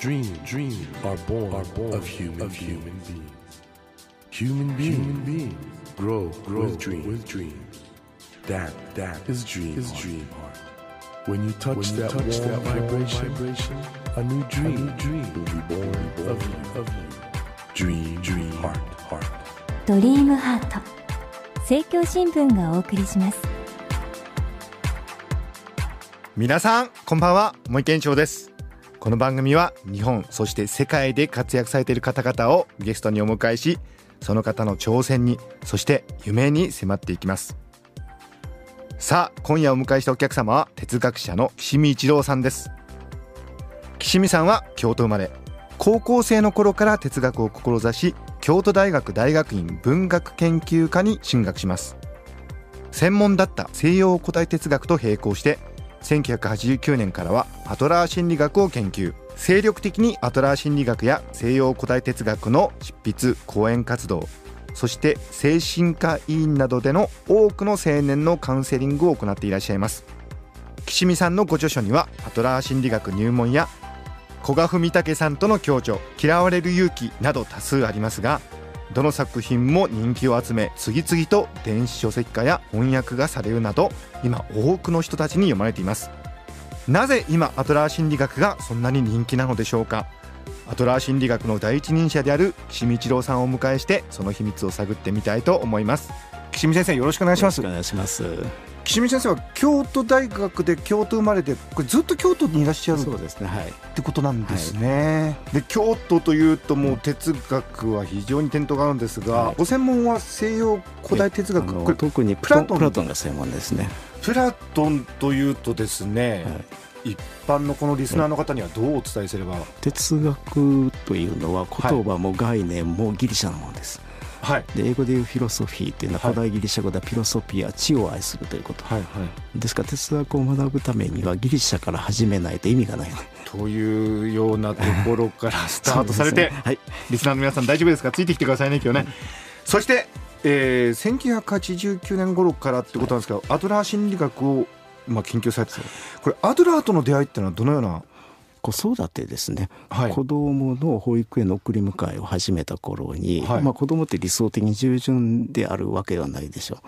Dreams, dreams are born, are born of human, of human beings. Human beings, human beings grow, grow with dreams. With dreams. That, that is dream, is dream heart. When you touch when you that, touch warm that vibration, vibration, a new dream, a new dream will be born, born of you, of you. Dream, dream heart, heart. ドリームハート政教新聞がお送りします皆さんこんばんは森健長ですこの番組は日本そして世界で活躍されている方々をゲストにお迎えしその方の挑戦にそして夢に迫っていきますさあ今夜お迎えしたお客様は哲学者の岸見一郎さんです岸見さんは京都生まれ高校生の頃から哲学を志し京都大学大学院文学研究科に進学します専門だった西洋古代哲学と並行して1989年からはアトラー心理学を研究精力的にアトラー心理学や西洋古代哲学の執筆講演活動そして精神科医院などでの多くの青年のカウンセリングを行っていらっしゃいます岸見さんのご著書にはアトラー心理学入門や古賀文武さんとの共著「嫌われる勇気」など多数ありますがどの作品も人気を集め次々と電子書籍化や翻訳がされるなど今多くの人たちに読まれていますなぜ今アトラー心理学がそんなに人気なのでしょうかアトラー心理学の第一人者である岸見一郎さんをお迎えしてその秘密を探ってみたいと思います岸見先生よろしくお願いしますよろしくお願いします岸見先生は京都大学で京都生まれでこれずっと京都にいらっしゃるそうですね、はい、ってことなんですね、はい、で京都というともう哲学は非常に転倒があるんですが、はい、ご専門は西洋古代哲学これ特にプラトンプラトンが専門ですねプラトンというとですね、はい、一般のこのリスナーの方にはどうお伝えすれば、哲学というのは言葉も概念もギリシャのものです、はい、で英語でいうフィロソフィーっていうのは古代ギリシャ語ではピロソピア地を愛するということ、はいはい、ですから哲学を学ぶためにはギリシャから始めないと意味がない。というようなところからスタートされて、ね、はい、リスナーの皆さん大丈夫ですかついてきてくださいね今日ね。そして、えー、1989年頃からってことなんですけど、はい、アドラー心理学をまあ、研究されてこれアドラーとの出会いっていうのはどのような子育てですね、はい、子どもの保育園の送り迎えを始めた頃に、はい、まあ、子どもって理想的に従順であるわけではないでしょう。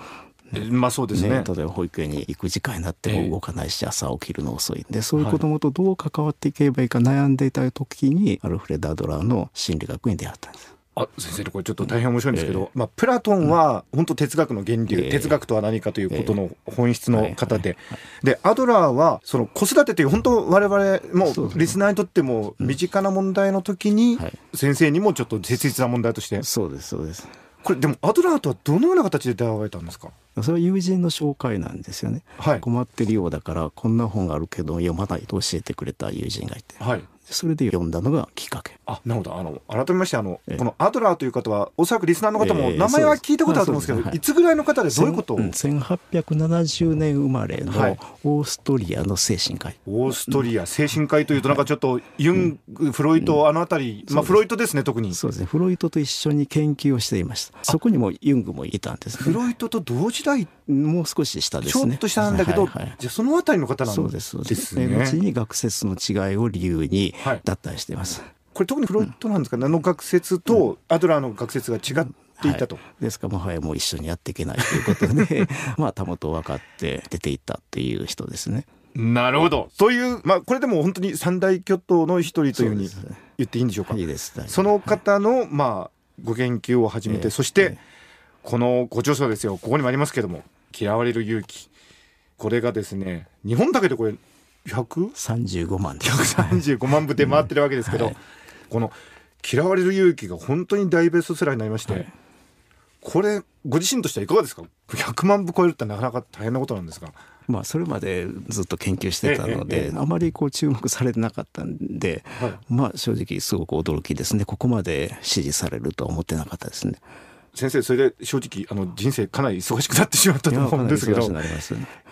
まあそうですね、ね、例えば保育園に行く時間になっても動かないし、朝起きるの遅いんでそういう子どもとどう関わっていけばいいか悩んでいた時に、アルフレッド・アドラーの心理学に出会ったんです。あ先生これちょっと大変面白いんですけど、まあ、プラトンは本当哲学の源流、哲学とは何かということの本質の方で、でアドラーはその子育てという本当我々もリスナーにとっても身近な問題の時に先生にもちょっと切実な問題として、そうですそうですこれでもアドラーとはどのような形で出会われたんですかそれは友人の紹介なんですよね、はい、困ってるようだからこんな本があるけど読まないと教えてくれた友人がいて、はい、それで読んだのがきっかけ。あなるほどあの改めましてあの、えー、このアドラーという方はおそらくリスナーの方も名前は聞いたことあると思うんですけど、えーすはい、いつぐらいの方でどういうことを、1870年生まれのオーストリアの精神科医、はい、オーストリア精神科医というとなんかちょっとユン、フロイトあの辺り、まあ、フロイトですね特にそうですねフロイトと一緒に研究をしていましたそこにもユングもいたんです、ね、フロイトと同時代もう少し下ですねちょっと下なんだけど、はいはい、じゃその辺りの方なんですねそうですうです、ね、後に学説の違いを理由にだったりしてます。はい、これ特にフロントなんですか、うん、の学説とアドラーの学説が違っていたと、はい、ですからもはやもう一緒にやっていけないということで まあたもと分かって出ていったっていう人ですね。なるほど。という、まあ、これでも本当に三大巨頭の一人というふうに言っていいんでしょうか。そ、ねい、の方の、まあ、ご研究を始めて、えー、そして、このご著書ですよ、ここにもありますけども、嫌われる勇気。これがですね、日本だけでこれ、135万です135万部出回ってるわけですけど、はい、この「嫌われる勇気」が本当に大ベストセラーになりまして、はい、これご自身としてはいかがですか100万部超えるってなかなか大変なことなんですが。まあ、それまでずっと研究してたので、あまりこう注目されてなかったんで、まあ正直すごく驚きですねここまで支持されるとは思ってなかったですね。先生それで正直あの人生かなり忙しくなってしまったと思うんですけど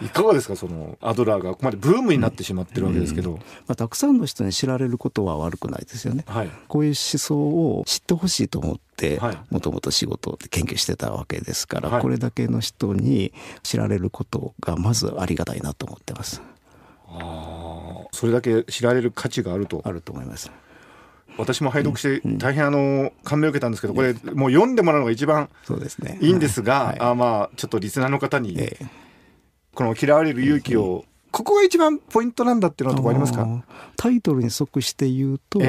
いかがですかそのアドラーがここまでブームになってしまってるわけですけど、うんうん、まあ、たくさんの人に知られることは悪くないですよね、はい、こういう思想を知ってほしいと思ってもともと仕事で研究してたわけですから、はい、これだけの人に知られることがまずありがたいなと思ってます。あそれだけ知られる価値があるとあると思います。私も拝読して大変あの感銘を受けたんですけど、これもう読んでもらうのが一番いいんですが、あまあちょっとリスナーの方に、この嫌われる勇気を、ここが一番ポイントなんだっていうのとこありますかタイトルに即して言うと、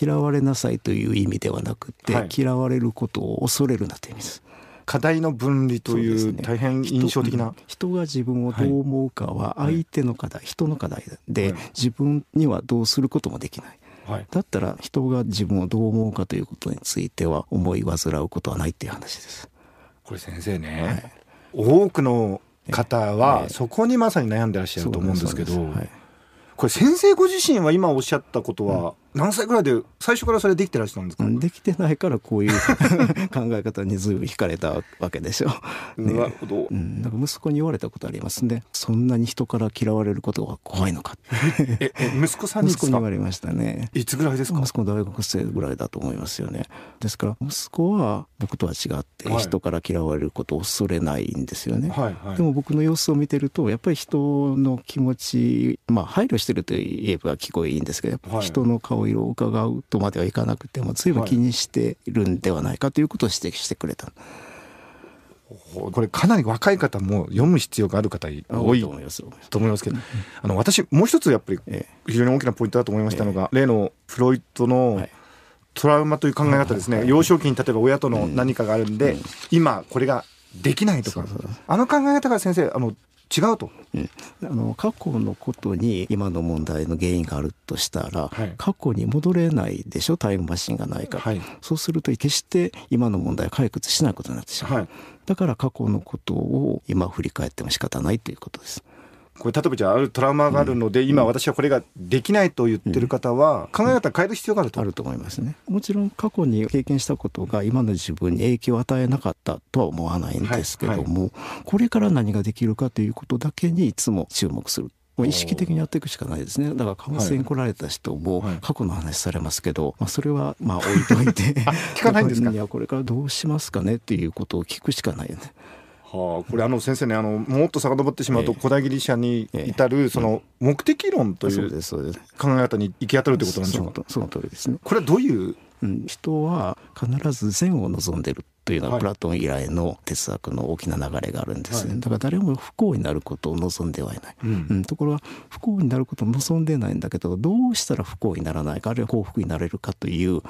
嫌われなさいという意味ではなくて、嫌われることを恐れるなという意味です。課題の分離という大変印象的な、ね、人が自分をどう思うかは相手の課題、はい、人の課題で、自分にはどうすることもできないはい、だったら人が自分をどう思うかということについては思い煩うことはないっていう話です。これ先生ね、はい、多くの方はそこにまさに悩んでらっしゃると思うんですけど、はい、これ先生ご自身は今おっしゃったことは何歳ぐらいで最初からそれできてらしたんですかできてないからこういう 考え方にずいぶん惹かれたわけですよ、ね、なるほど、うん、なんか息子に言われたことありますねそんなに人から嫌われることが怖いのかえ息子さんに息子に言われましたねいつぐらいですか息子大学生ぐらいだと思いますよねですから息子は僕とは違って人から嫌われることを恐れないんですよね、はいはいはい、でも僕の様子を見てるとやっぱり人の気持ちまあ配慮してると言えば聞こえいいんですけど人の顔顔色を伺うとまではいかなくても随分気にしているんではないかということを指摘してくれた。はいこれかなり若い方も読む必要がある方多いと思いますけどあの私もう一つやっぱり非常に大きなポイントだと思いましたのが、例のフロイトのトラウマという考え方ですね、幼少期に例えば親との何かがあるんで、今これができないとか、あの考え方が先生あの違うと、うん、あの過去のことに今の問題の原因があるとしたら、はい、過去に戻れないでしょタイムマシンがないから、はい、そうすると決して今の問題を解決しないことになってしまう、はい、だから過去のことを今振り返っても仕方ないということです。これ例えばじゃああるトラウマがあるので、うん、今私はこれができないと言ってる方は、考え方変える必要があると、あると思いますねもちろん過去に経験したことが今の自分に影響を与えなかったとは思わないんですけども、はいはい、これから何ができるかということだけにいつも注目するもう意識的にやっていくしかないですねだからカウン来られた人も過去の話されますけど、まあ、それはまあ置いといて 聞かないんですか いやこれからどうしますかねっていうことを聞くしかないよね。はあ、これあの先生ねあのもっと遡ってしまうと古代ギリシャに至るその目的論という考え方に行き当たるということなんでしょうかその通りですねこれはどういう、うん、人は必ず善を望んでるというのはプラトン以来の哲学の大きな流れがあるんですね、はい、だから誰も不幸になることを望んではいない、うん、うん、ところが不幸になることを望んでないんだけどどうしたら不幸にならないかあるいは幸福になれるかという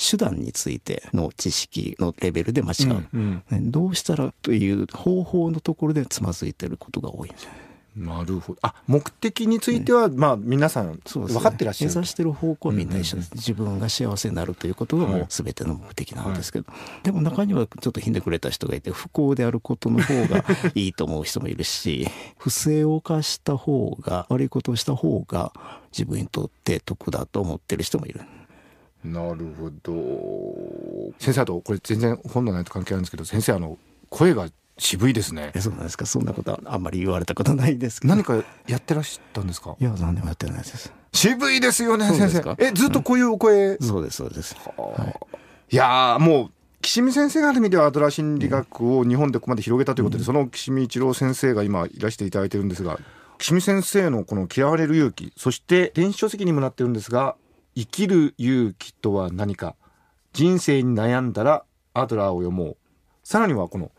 手段についての知識のレベルで間違う、うんうん、どうしたらという方法のところでつまずいてることが多いなるほどあ目的については、ね、まあ皆さん分かってらっしゃる、ね、目指してる方向はみんな一緒です、うんうん、自分が幸せになるということがもう全ての目的なんですけど、はい、でも中にはちょっとひんでくれた人がいて不幸であることの方がいいと思う人もいるし 不正を犯した方が悪いことをした方が自分にとって得だと思ってる人もいる。なるほど先生あとこれ全然本の内と関係あるんですけど先生あの声が渋いですねえそうなんですかそんなことあんまり言われたことないですけど何かやってらっしゃったんですかいや何でもやってないです渋いですよね先生えずっとこういうお声、うん、そうですそうです、はい、いやもう岸見先生がある意味ではアドラー心理学を日本でここまで広げたということで、うん、その岸見一郎先生が今いらしていただいてるんですが岸見先生のこの「嫌われる勇気」そして電子書籍にもなってるんですが生きる勇気とは何か人生に悩んだらアドラーを読もうさらにはこの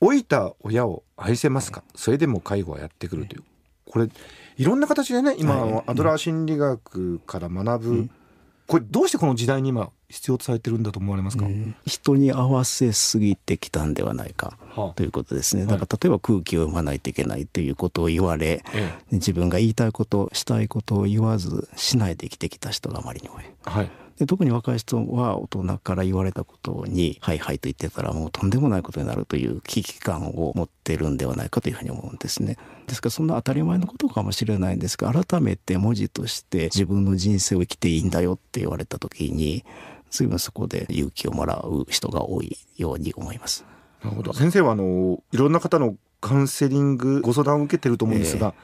老いた親を愛せますかそれでも介護はやってくるというこれいろんな形でね今、アドラー心理学から学ぶ、これどうしてこの時代に今必要とされてるんだと思われますか、えー、人に合わせすぎてきたんではないかということですね、だから例えば空気を読まないといけないということを言われ、はい、自分が言いたいことしたいことを言わずしないで生きてきた人があまりに多い。はいで特に若い人は大人から言われたことに「はいはい」と言ってたらもうとんでもないことになるという危機感を持ってるんではないかというふうに思うんですね。ですからそんな当たり前のことかもしれないんですが改めて文字として自分の人生を生きていいんだよって言われた時に随分そこで勇気をもらう人が多いように思います。なるほど。先生はあのいろんな方のカウンセリングご相談を受けてると思うんですが、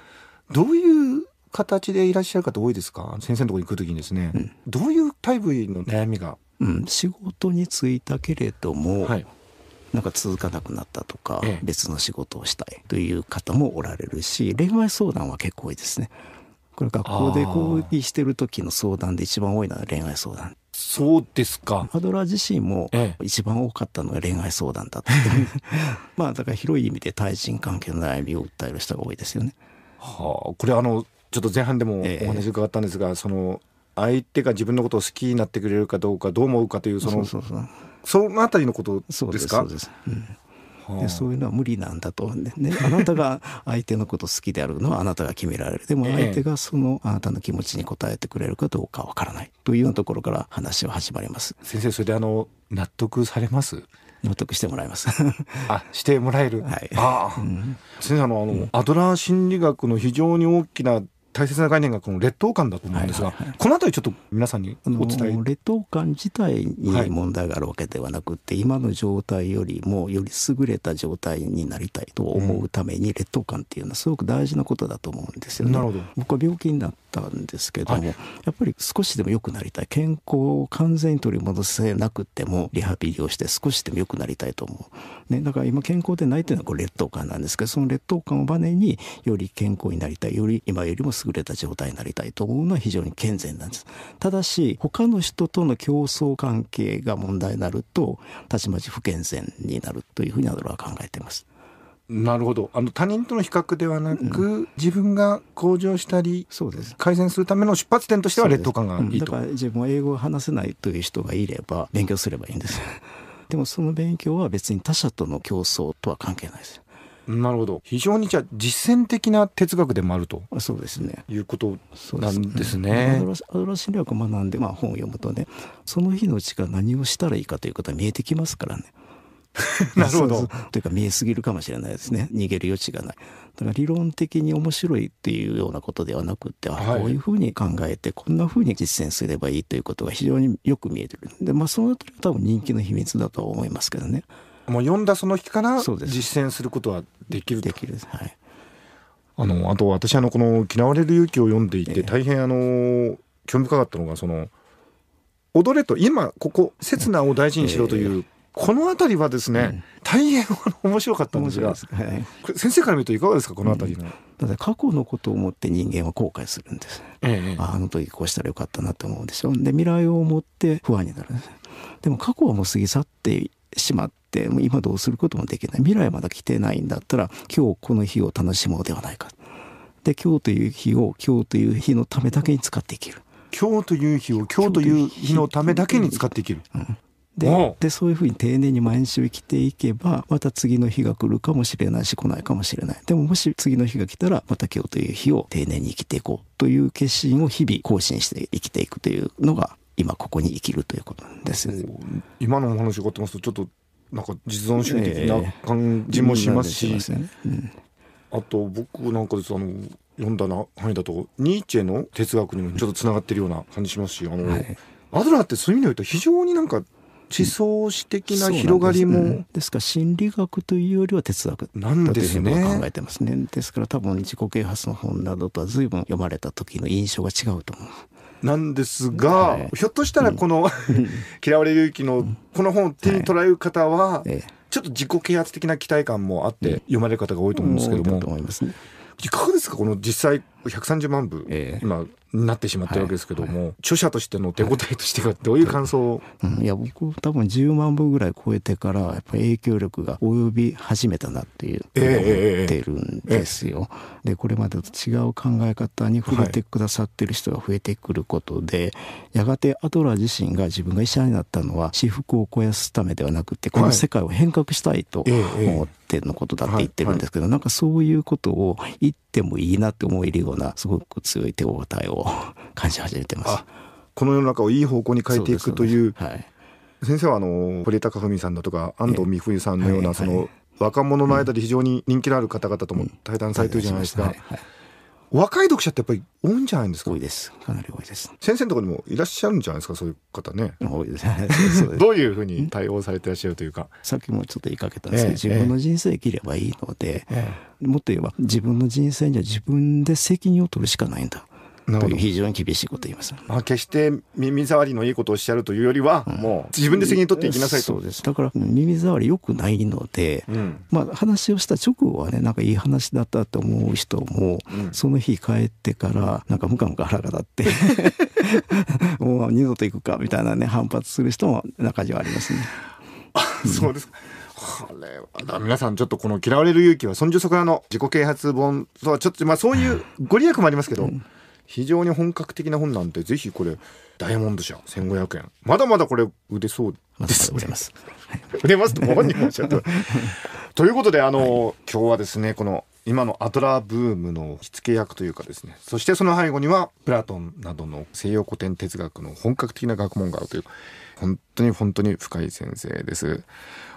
えー、どういう形でいらっしゃる方多いですか先生のとこに来るときにですね、うん、どういうタイプの悩みが、うん、仕事に就いたけれども、はい、なんか続かなくなったとか、え別の仕事をしたいという方もおられるし恋愛相談は結構多いですね。これ学校で講義してる時の相談で一番多いのは恋愛相談そうですか。マドラー自身も一番多かったのが恋愛相談だった。まあだから広い意味で対人関係の悩みを訴える人が多いですよね。はあ、これあのちょっと前半でもお話伺ったんですが、えその相手が自分のことを好きになってくれるかどうかどう思うかというそのそのあたりのことですか。そうですそうです。うんでそういうのは無理なんだと、ね、あなたが相手のこと好きであるのはあなたが決められるでも相手がそのあなたの気持ちに応えてくれるかどうかわからないというようなところから話は始まります。先生それであの納得されます納得してもらいます あ、してもらえる。はい。ああ、うん、先生あの、うん、アドラー心理学の非常に大きな大切な概念がこの劣等感だと思うんですが、はいはいはい、この辺りちょっと皆さんにお伝え劣等感自体に問題があるわけではなくて、はい、今の状態よりもより優れた状態になりたいと思うために、劣等感っていうのはすごく大事なことだと思うんですよね。なるほど僕は病気になったんですけども、はい、やっぱり少しでも良くなりたい健康を完全に取り戻せなくてもリハビリをして少しでも良くなりたいと思う、ね、だから今健康でないというのはこれ劣等感なんですけどその劣等感をバネにより健康になりたいより今よりも優れた状態になりたいと思うのは非常に健全なんですただし他の人との競争関係が問題になるとたちまち不健全になるというふうにアドラは考えています。なるほどあの他人との比較ではなく、うん、自分が向上したりそうです改善するための出発点としては劣等感がいいと、うん、だから自分は英語を話せないという人がいれば勉強すればいいんです でもその勉強は別に他者との競争とは関係ないですなるほど非常にじゃあ実践的な哲学でもあるとそうですねいうことなんですね。アドラ心理学を学んで、まあ、本を読むとねその日のうちから何をしたらいいかということは見えてきますからね。なるほど。というか見えすぎるかもしれないですね。逃げる余地がない。だから理論的に面白いっていうようなことではなくて、はい、こういうふうに考えてこんなふうに実践すればいいということが非常によく見えてる。でまあそのあたり多分人気の秘密だと思いますけどね。もう読んだその日から実践することはできると。できるはい。あのあと私あのこの「嫌われる勇気」を読んでいて大変あの興味深かったのがその「踊れ」と今ここ「刹那を大事にしろ」というこの辺りはですね、大変面白かったんですが、はい、先生から見るといかがですかこの辺りの。ただ過去のことを思って人間は後悔するんです、ええ、あの時こうしたらよかったなと思うでしょで未来を思って不安になるでも過去はもう過ぎ去ってしまってもう今どうすることもできない未来はまだ来てないんだったら今日この日を楽しもうではないかで今日という日を今日という日のためだけに使っていける今日という日を今日という日のためだけに使っていける、うん、ででそういうふうに丁寧に毎日生きていけばまた次の日が来るかもしれないし来ないかもしれないでももし次の日が来たらまた今日という日を丁寧に生きていこうという決心を日々更新して生きていくというのが今ここに生きるということなんです、ね、今のお話伺ってますとちょっとなんか実存主義的な感じもしますし、えーねうん、あと僕なんかですあの読んだな範囲だとニーチェの哲学にもちょっとつながってるような感じしますしあの、はい、アドラーってそういう意味で言うと非常になんか思想史的な広がりも、ね、ですから心理学というよりは哲学なんですね考えてますねですから多分自己啓発の本などとは随分読まれた時の印象が違うと思う。なんですが、はい、ひょっとしたらこの、うん、嫌われる勇気のこの本を手に取られる方は、はいちょっと自己啓発的な期待感もあって読まれる方が多いと思うんですけども。うんいいかがですかこの実際130万部、え、今なってしまったわけですけども、はいはい、著者としての手応えとしてはどういう感想を、はいうん、いや僕多分10万部ぐらい超えてからやっぱ影響力が及び始めたなっていう思ってるんですよ。えーえー、でこれまでと違う考え方に触れてくださってる人が増えてくることで、やがてアドラー自身が自分が医者になったのは私服を肥やすためではなくてこの世界を変革したいと思ってのことだって言ってるんですけど、なんかそういうことを言っててもいいなって思えるようなすごく強い手応えを 感じ始めてます。この世の中をいい方向に変えていくという、はい、先生はあの堀高文さんだとか安藤美冬さんのようなその若者の間で非常に人気のある方々とも対談されてるじゃないですか。はいはい若い読者ってやっぱり多いんじゃないですか多いですかなり多いです先生のところにもいらっしゃるんじゃないですかそういう方ね多いです どういうふうに対応されてらっしゃるというかさっきもちょっと言いかけたんですけど、ええ、自分の人生生きればいいので、え、もっと言えば自分の人生には自分で責任を取るしかないんだ非常に厳しいこと言います、まあ、決して耳障りのいいことをおっしゃるというよりは、うん、もう自分で責任取っていきなさいとそうですだから耳障りよくないので、うん、まあ、話をした直後はねなんかいい話だったと思う人も、うん、その日帰ってからなんかムカムカ腹が立って もう二度と行くかみたいなね反発する人も中にはありますね。そうですこれは皆さんちょっとこの「嫌われる勇気」は「尊重そこらの自己啓発本」とはちょっとまあそういうご利益もありますけど。うん非常に本格的な本なんでぜひこれダイヤモンド社1500円まだまだこれ売れそうです売れます売れますとご本人もおっしゃった ということであの、はい、今日はですねこの今のアドラーブームの火付け役というかですねそしてその背後にはプラトンなどの西洋古典哲学の本格的な学問があるという本当に本当に深い先生です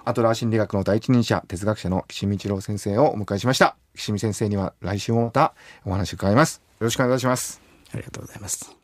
アドラー心理学の第一人者哲学者の岸見一郎先生をお迎えしました岸見先生には来週もまたお話伺いますよろしくお願いしますありがとうございます